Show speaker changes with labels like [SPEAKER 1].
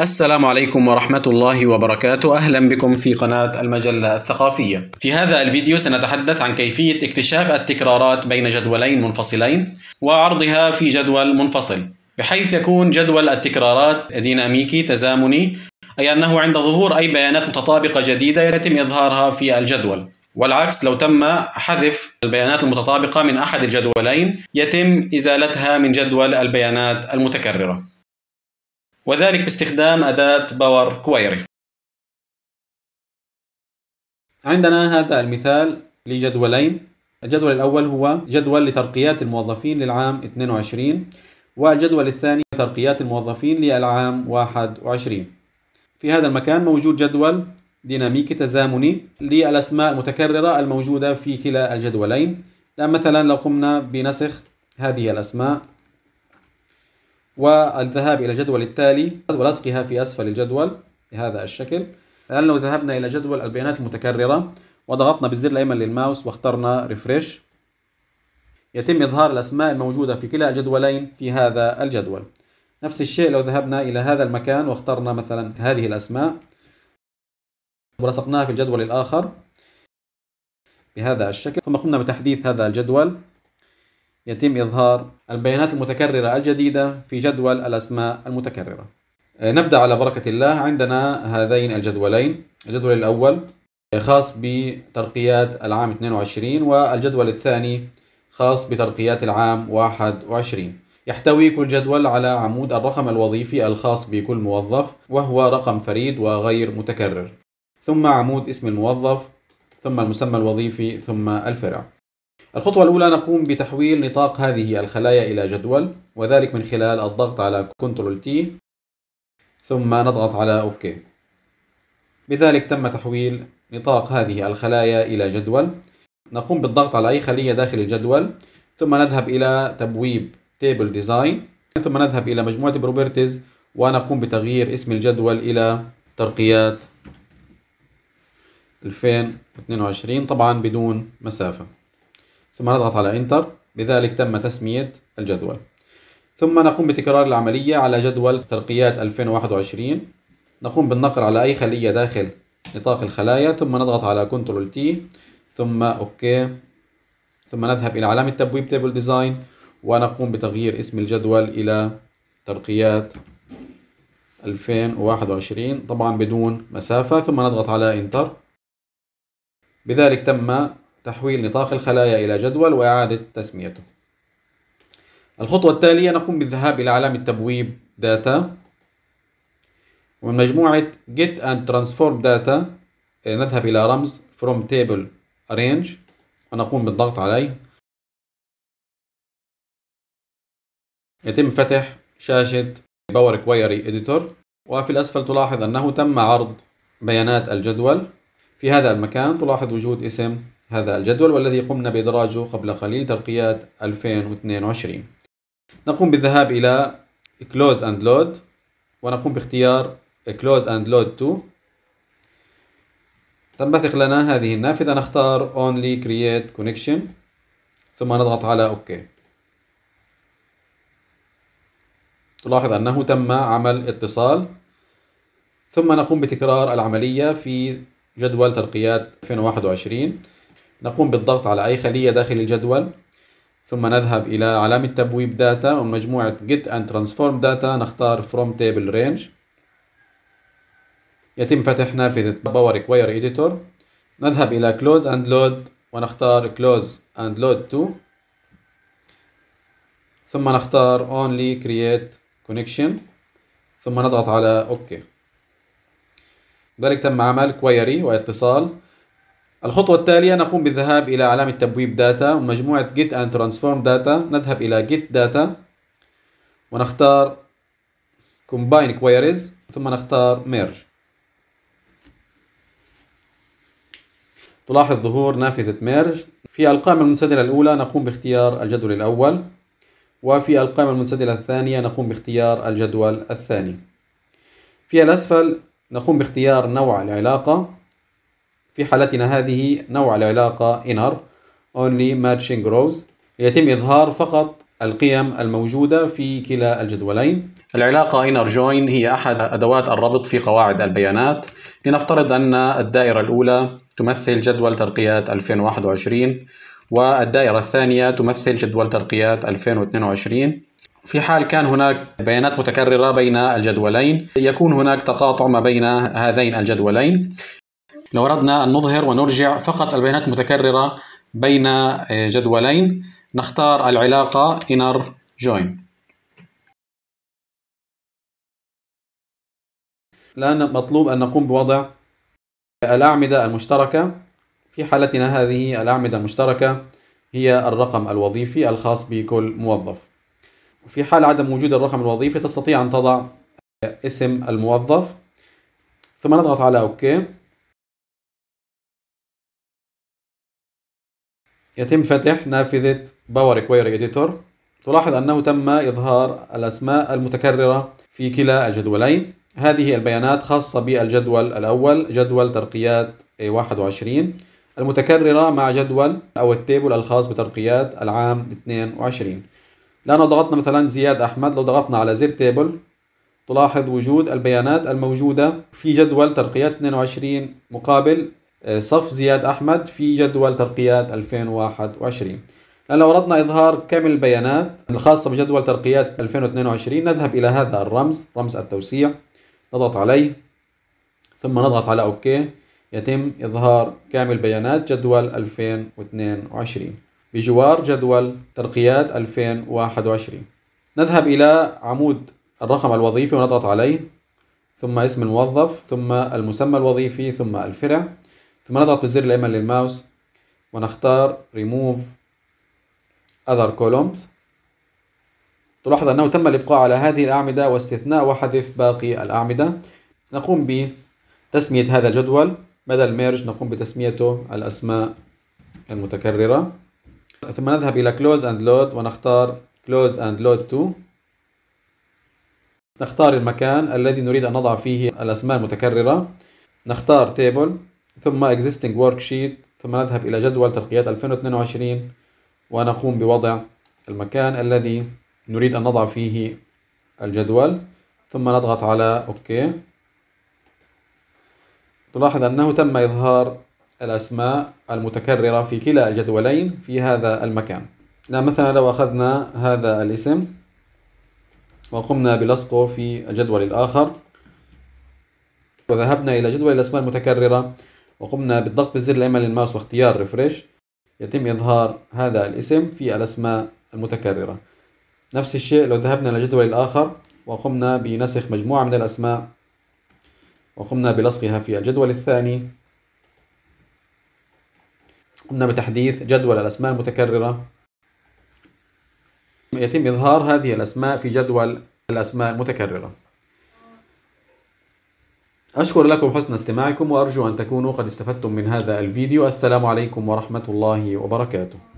[SPEAKER 1] السلام عليكم ورحمة الله وبركاته أهلا بكم في قناة المجلة الثقافية في هذا الفيديو سنتحدث عن كيفية اكتشاف التكرارات بين جدولين منفصلين وعرضها في جدول منفصل بحيث يكون جدول التكرارات ديناميكي تزامني أي أنه عند ظهور أي بيانات متطابقة جديدة يتم إظهارها في الجدول والعكس لو تم حذف البيانات المتطابقة من أحد الجدولين يتم إزالتها من جدول البيانات المتكررة وذلك باستخدام أداة باور كويري عندنا هذا المثال لجدولين الجدول الأول هو جدول لترقيات الموظفين للعام 22 والجدول الثاني ترقيات الموظفين للعام 21 في هذا المكان موجود جدول ديناميكي تزامني للأسماء المتكررة الموجودة في كلا الجدولين مثلا لو قمنا بنسخ هذه الأسماء والذهاب إلى الجدول التالي ولصقها في أسفل الجدول بهذا الشكل الآن لو ذهبنا إلى جدول البيانات المتكررة وضغطنا بالزر الأيمن للماوس واخترنا ريفريش يتم إظهار الأسماء الموجودة في كلا الجدولين في هذا الجدول نفس الشيء لو ذهبنا إلى هذا المكان واخترنا مثلا هذه الأسماء ولصقناها في الجدول الآخر بهذا الشكل ثم قمنا بتحديث هذا الجدول يتم إظهار البيانات المتكررة الجديدة في جدول الأسماء المتكررة آه، نبدأ على بركة الله عندنا هذين الجدولين الجدول الأول خاص بترقيات العام 22 والجدول الثاني خاص بترقيات العام 21 يحتوي كل جدول على عمود الرقم الوظيفي الخاص بكل موظف وهو رقم فريد وغير متكرر ثم عمود اسم الموظف ثم المسمى الوظيفي ثم الفرع الخطوة الأولى نقوم بتحويل نطاق هذه الخلايا إلى جدول وذلك من خلال الضغط على Ctrl T ثم نضغط على OK بذلك تم تحويل نطاق هذه الخلايا إلى جدول نقوم بالضغط على أي خلية داخل الجدول ثم نذهب إلى تبويب Table Design ثم نذهب إلى مجموعة Properties ونقوم بتغيير اسم الجدول إلى ترقيات 2022 طبعا بدون مسافة ثم نضغط على انتر بذلك تم تسمية الجدول ثم نقوم بتكرار العملية على جدول ترقيات 2021 نقوم بالنقر على أي خلية داخل نطاق الخلايا ثم نضغط على كنترول تي ثم اوكي ثم نذهب إلى علامة تبويب تيبل ديزاين ونقوم بتغيير اسم الجدول إلى ترقيات 2021 طبعا بدون مسافة ثم نضغط على انتر بذلك تم تحويل نطاق الخلايا إلى جدول وإعادة تسميته الخطوة التالية نقوم بالذهاب إلى علامة تبويب داتا ومن مجموعة get and transform data إيه، نذهب إلى رمز from table range ونقوم بالضغط عليه يتم فتح شاشة باور كويري Editor وفي الأسفل تلاحظ أنه تم عرض بيانات الجدول في هذا المكان تلاحظ وجود اسم هذا الجدول والذي قمنا بإدراجه قبل قليل ترقيات 2022 نقوم بالذهاب إلى Close and Load ونقوم باختيار Close and Load to تنبثق لنا هذه النافذة نختار Only Create Connection ثم نضغط على OK تلاحظ أنه تم عمل اتصال ثم نقوم بتكرار العملية في جدول ترقيات 2021 نقوم بالضغط على أي خلية داخل الجدول ثم نذهب إلى علامة تبويب داتا ومجموعة get and transform data نختار from table range يتم فتح نافذة Power Query editor نذهب إلى close and load ونختار close and load to ثم نختار only create connection ثم نضغط على OK ذلك تم عمل كويري واتصال الخطوة التالية نقوم بالذهاب إلى علامة تبويب داتا ومجموعة get and transform data نذهب إلى get data ونختار combine queries ثم نختار merge تلاحظ ظهور نافذة merge في القائمة المنسدلة الأولى نقوم باختيار الجدول الأول وفي القائمة المنسدلة الثانية نقوم باختيار الجدول الثاني في الأسفل نقوم باختيار نوع العلاقة في حالتنا هذه نوع العلاقة inner only matching rows يتم إظهار فقط القيم الموجودة في كلا الجدولين العلاقة inner join هي أحد أدوات الربط في قواعد البيانات لنفترض أن الدائرة الأولى تمثل جدول ترقيات 2021 والدائرة الثانية تمثل جدول ترقيات 2022 في حال كان هناك بيانات متكررة بين الجدولين يكون هناك تقاطع ما بين هذين الجدولين لو أردنا أن نظهر ونرجع فقط البيانات المتكررة بين آه، جدولين نختار العلاقة inner join الآن مطلوب أن نقوم بوضع الأعمدة المشتركة في حالتنا هذه الأعمدة المشتركة هي الرقم الوظيفي الخاص بكل موظف في حال عدم وجود الرقم الوظيفي تستطيع أن تضع اسم الموظف ثم نضغط على أوكي يتم فتح نافذة باور كويري إديتور تلاحظ أنه تم إظهار الأسماء المتكررة في كلا الجدولين هذه البيانات خاصة بالجدول الأول جدول ترقيات 21 المتكررة مع جدول أو التيبل الخاص بترقيات العام 22 لأنه ضغطنا مثلا زياد أحمد لو ضغطنا على زر تيبل تلاحظ وجود البيانات الموجودة في جدول ترقيات 22 مقابل آه، صف زياد أحمد في جدول ترقيات 2021 لأن لو أردنا إظهار كامل البيانات الخاصة بجدول ترقيات 2022 نذهب إلى هذا الرمز رمز التوسيع نضغط عليه ثم نضغط على أوكي يتم إظهار كامل بيانات جدول 2022 بجوار جدول ترقيات 2021 نذهب إلى عمود الرقم الوظيفي ونضغط عليه ثم اسم الموظف ثم المسمى الوظيفي ثم الفرع ثم نضغط بالزر الأيمن للماوس ونختار remove other columns تلاحظ أنه تم الإبقاء على هذه الأعمدة واستثناء وحذف باقي الأعمدة نقوم بتسمية هذا الجدول بدل ميرج نقوم بتسميته الأسماء المتكررة ثم نذهب إلى close and load ونختار close and load to نختار المكان الذي نريد أن نضع فيه الأسماء المتكررة نختار table ثم existing worksheet ثم نذهب إلى جدول ترقيات 2022 ونقوم بوضع المكان الذي نريد أن نضع فيه الجدول ثم نضغط على OK تلاحظ أنه تم إظهار الأسماء المتكررة في كلا الجدولين في هذا المكان لا يعني مثلا لو أخذنا هذا الاسم وقمنا بلصقه في الجدول الآخر وذهبنا إلى جدول الأسماء المتكررة وقمنا بالضغط بزر الأيمن للماوس واختيار ريفريش يتم إظهار هذا الاسم في الأسماء المتكررة نفس الشيء لو ذهبنا للجدول الآخر وقمنا بنسخ مجموعة من الأسماء وقمنا بلصقها في الجدول الثاني قمنا بتحديث جدول الأسماء المتكررة يتم إظهار هذه الأسماء في جدول الأسماء المتكررة أشكر لكم حسن استماعكم وأرجو أن تكونوا قد استفدتم من هذا الفيديو السلام عليكم ورحمة الله وبركاته